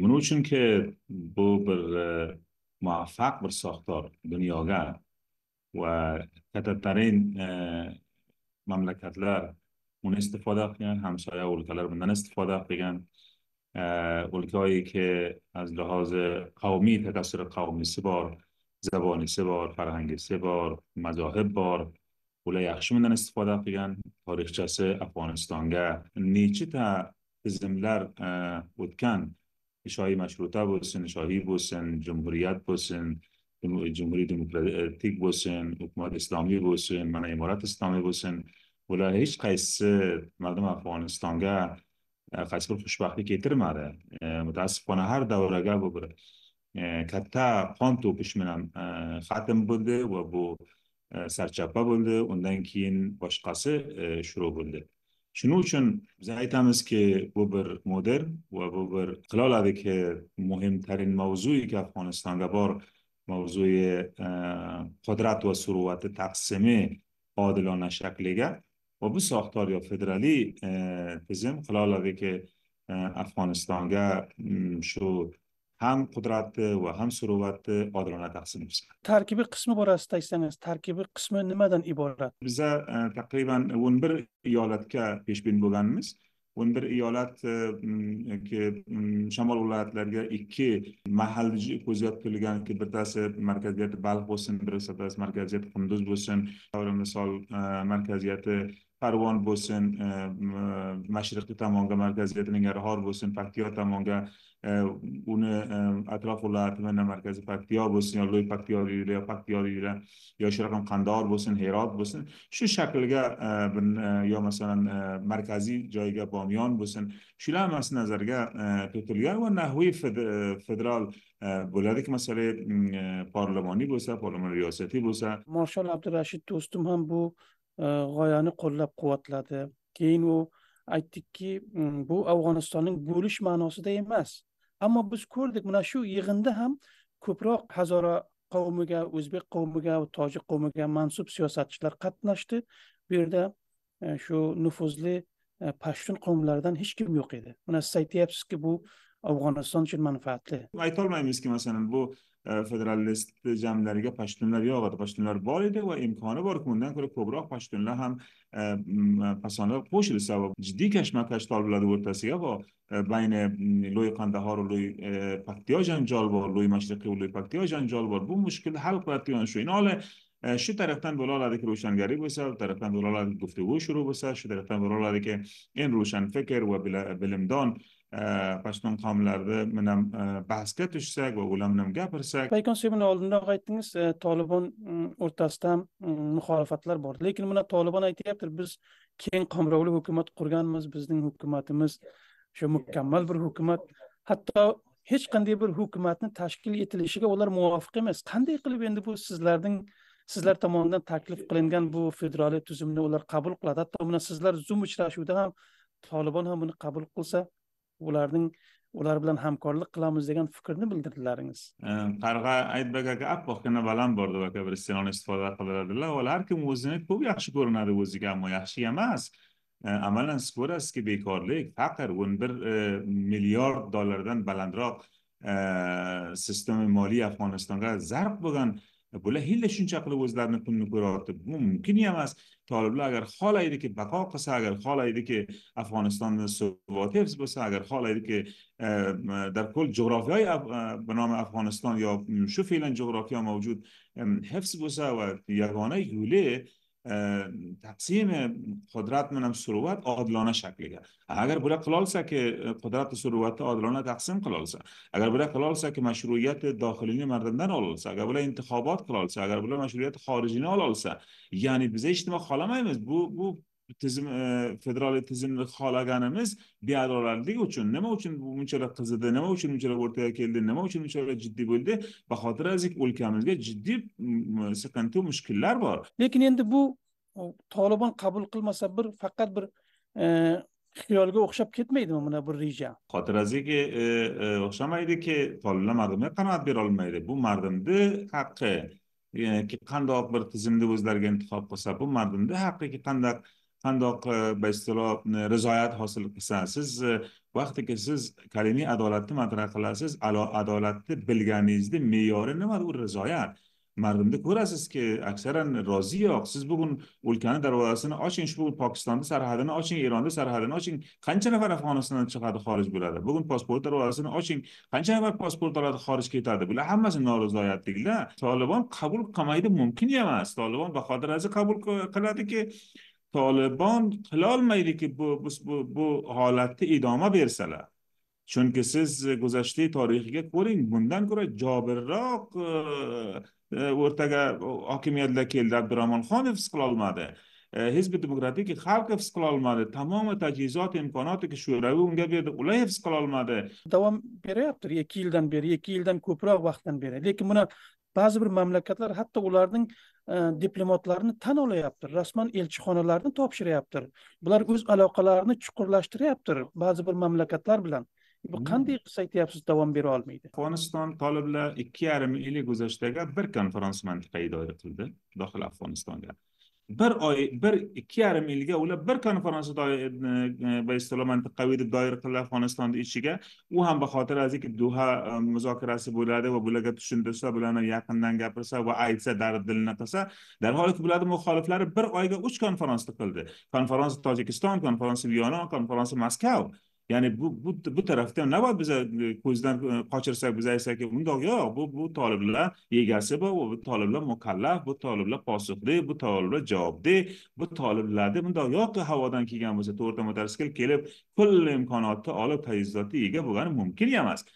buning uchun ki bu bir muvaffaq bir soxtor dunyoga va kattarin mamlakatlar uni istifoda qilgan hamsoya o'lkalar bundan istifoda qilgan o'lkayiki ki az لحاظ قومی تکثر قومیسی bor zabonisi bor farhangisi bor mazohib bor ular yaxshi bundan istifoda qilgan tarixchasi afg'onistonga nechita ta tizimlar o'tgan shoyi mashruta bo'lsin shoiy bo'lsin jumhuriyat bo'lsin jumhuriy demokratik bo'lsin hukumat islomiy bo'lsin mana imorat islomiy bo'lsin bular hech qaysisi mardum afg'onistonga qaysi bir xushbaxtlik keltirmadi mutaassifona har davraga کتا قان katta پیش منم ختم بوده bo'ldi va bu بوده bo'ldi undan keyin boshqasi شروع bo'ldi شنو چون زایت هم است که بو مدر و ببر بر قلال که مهمترین موضوعی که افغانستان بار موضوع قدرت و سروت تقسیم عادلانه شکل لگه و به ساختار یا فدرالی تزم قلال که افغانستان شد ham qudrati va ham suruvati odilona taqsim qilsin tarkibiy qismi borasida aytsangiz tarkibiy qismi nimadan iborat biza e, taqriban o'n bir iyolatga peshbin bo'lganmiz o'n bir iyolat e, shamol viloyatlariga ikki mahal ko'zda tutilgan bittasi markaziyati balx bo'lsin birtasi markaziyati qunduz bo'lsin misol e, markaziyati Parvon bo'lsin mashriqi tomonga markaziyatini ngarahor bo'lsin paktiyo tomonga uni atrof ular mana markazi paktiyo bo'lsin yo loy paktiyo deydilar yo paktiyo deydilar yo shu raqam qandor bo'lsin herot bo'lsin shu shaklga yo masalan markaziy joyga bomyon bo'lsin shular hammasi nazarga tutilgan va nahviy federal bo'ladiki masalan parlamoniy bo'lsa parlament riyosati bo'lsa marshal abdurashid do'stim ham bu g'oyani qo'llab quvvatladi keyin u aytdikki mm, bu afg'onistonning bo'lish ma'nosida emas ammo biz ko'rdik mana shu yig'inda ham ko'proq hazora qavmiga o'zbek qavmiga tojik qavmiga mansub siyosatchilar qatnashdi bu yerda e, shu nufuzli e, pashtun qavmlaridan hech kim yo'q edi mana siz aytyapsizki bu afg'oniston uchun manfaatli aytolmaymiz masalan bu federalist jamlarga pashtunlar yo'q edi pashtunlar bor edi va imkoni bor bundan ko'ra ko'proq pashtunlar ham pasonlar qo'shilsa va jiddiy kashma kash toliblar o'rtasiga va bayni loy qandahoru loy paktiyo janjol bor loy mashriqiy loy paktiyo janjol bor bu mushkulni hal qiladigan shu shu tarafdan bo'la oladiki ravshangarlik bo'lsa bu tarafdan bo'la oladi guftivu shuru bo'lsa shu tarafdan bo'la oladiki و ravshan fikr va bilimdon pashton qavmlarini bilan bahsga tushsak va ular bilan gapirsak lekin siz buni oldinroq طالبان tolibon o'rtasida ham muxolifatlar bor lekin buni tolibon aytyapti biz keng qamrovli hukumat qurganmiz bizning hukumatimiz shu mukammal bir hukumat hatto hech qanday bir hukumatni tashkil etilishiga ular muvofiq emas qanday qilib endi bu sizlarning sizlar tomonidan taklif qilingan bu federal tuzumni ular qabul qiladi hatto mana sizlar zum uchrashuvida ham tolibon ham buni qabul qilsa ularning ular bilan hamkorlik qilamiz degan fikrni bildirdilaringiz qarg'a aytbek aka oppoqgina baland bordi aka bir iste'molni istifoda qiladilar ular har kim o'zini ko'p yaxshi ko'rinadi o'ziga ammo yaxshi emas amalan siz ko'rasizki bekorlik faqir o'n bir milliard dollardan balandroq sistema moliya afg'onistonga zarb bo'lgan بله هیله شون چقدر وزدارن کن نگور ممکنی هم از طالب اگر خاله ایده که بقا قصه اگر خاله ایده که افغانستان سوات حفظ بسه اگر خاله ایده که در کل جغرافی های بنامه افغانستان یا شو فیلن جغرافی ها موجود حفظ بسه و یکانه یوله تقسیم قدرت منم سروت عادلانه شکل گرفت اگر برای قلال که قدرت سروت عادلانه تقسیم قلال اگر برای قلال که مشروعیت داخلین مردندن آلال سه اگر برای انتخابات قلال اگر برای مشروعیت خارجین نه سه یعنی بزه اجتماع خاله ما ایمیز بو, بو tizim e, federal tizimni xohlaganimiz beadolatlik uchun nima uchun bu bunchalar qizidi nima uchun bunchalar o'rtaga keldi nima uchun bunchalar jiddiy bo'ldi bahodir aziz o'lkamizga jiddiy siqintu mushkullar bor lekin endi bu tolibon qabul qilmasa bir faqat bir e, xiyolga o'xshab ketmaydimi mana bu reja xotirasiga e, o'xshamaydiki toliblar mardimga qanoat berolmaydi bu mardimni haqqi qandoq bir tizimni o'zlariga intihob qilsa bu mardimni haqqiki qandaq qandoq e, bi istiloh e, rizoyat hosil qilsangiz vaqtiki siz e, kalimiy adolatni matrah qilasiz adolatni bilganingizni me'yori nima u rizoyat mardimni ko'rasizki aksaran yo'q siz bugun o'lkani darvozasini oching shu bugun pokistonni sarhadini oching eronni sarhadini oching qancha nafar afg'onistondan chiqadi xorij bo'ladi bugun pasport darvozasini oching qancha nafar pasport oladi xorij ketadi bular hammasi norizoyatliklar tolibon qabul qilmaydi mumkin emas tolibon bahodir aziz qabul qiladiki Taliban qilolmaydiki bu bu, bu holatni idoma bersalar. Chunki siz go'zashli tarixiga ko'ring, bundan ko'ra jobirroq e, e, o'rtaga hokimiyatlar keldi. Abdurahmonxonov qilolmadi. E, Hizb demokratik xalq hifz qilolmadi. Tamomiy tajizot imkonotiki sho'ravi unga berdi, ular hifz qilolmadi. Davom beryapti 2 yildan beri, 2 yildan ko'proq vaqtdan beri. Lekin buni ba'zi bir mamlakatlar hatto ularning E, diplomatlarni tan olyapti rasman elchixonalarni topshiryapti bular o'z aloqalarini chuqurlashtiryapti ba'zi bir mamlakatlar bilan bu hmm. qanday qilsa aytyapsiz davom bera olmaydi afg'oniston toliblar ikki yarim yillik o'zashdagi bir konferans mantiqaga doir qildi dohil afg'onistonga bir oy bir ikki yarim yilga ular bir konferensiya vasalom e, e, mintaqaviy deb doir qildi afg'onistonni ichiga u ham bahotir aziki duha e, muzokarasi bo'ladi va bularga tushuntirsa bularni yaqindan gapirsa va aytsa dardi dilini qilsa darholiki bularni muxoliflari bir oyga uch konferensiya qildi konferensiya tojikiston konferensiya vyona konferensiya moskva ya'ni bu bu, bu tarafda nima biz e, ko'zdan qochirsak e, biz aytsakki bundoq yo'q bu bu toliblar egasi bor bu toliblar mukallaf bu toliblar posiqli bu toliblar javobli bu toliblarni bundoq yo'q havodan kelgan bo'lsa to'rtta motosikl kelib pul imkoniyatni olib tayizotga ega bo'lgani mumkin emas